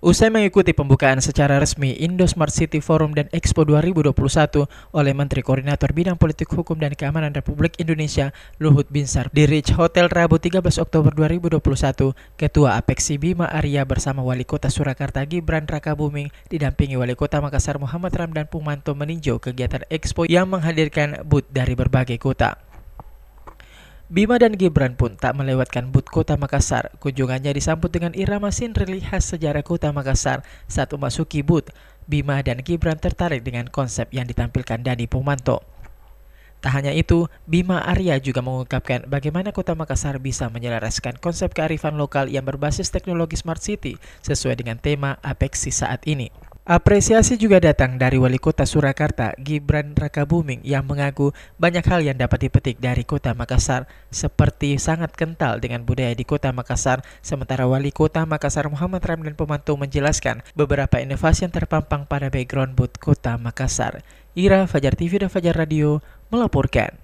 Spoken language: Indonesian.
Usai mengikuti pembukaan secara resmi Indo Smart City Forum dan Expo 2021 oleh Menteri Koordinator Bidang Politik Hukum dan Keamanan Republik Indonesia Luhut Binsar di Rich Hotel Rabu 13 Oktober 2021, Ketua Apeksi Bima Arya bersama Wali Kota Surakarta Gibran Rakabuming didampingi Wali Kota Makassar Muhammad Ramdan Pumanto meninjau kegiatan Expo yang menghadirkan booth dari berbagai kota. Bima dan Gibran pun tak melewatkan but Kota Makassar. Kunjungannya disambut dengan irama sinrili khas sejarah Kota Makassar saat memasuki but. Bima dan Gibran tertarik dengan konsep yang ditampilkan Dani Pumanto. Tak hanya itu, Bima Arya juga mengungkapkan bagaimana Kota Makassar bisa menyelaraskan konsep kearifan lokal yang berbasis teknologi smart city sesuai dengan tema apexi saat ini. Apresiasi juga datang dari Wali Kota Surakarta, Gibran Rakabuming, yang mengaku banyak hal yang dapat dipetik dari Kota Makassar, seperti sangat kental dengan budaya di Kota Makassar. Sementara Wali Kota Makassar Muhammad Ramdan Pemantu menjelaskan beberapa inovasi yang terpampang pada background booth Kota Makassar. Ira Fajar TV dan Fajar Radio melaporkan.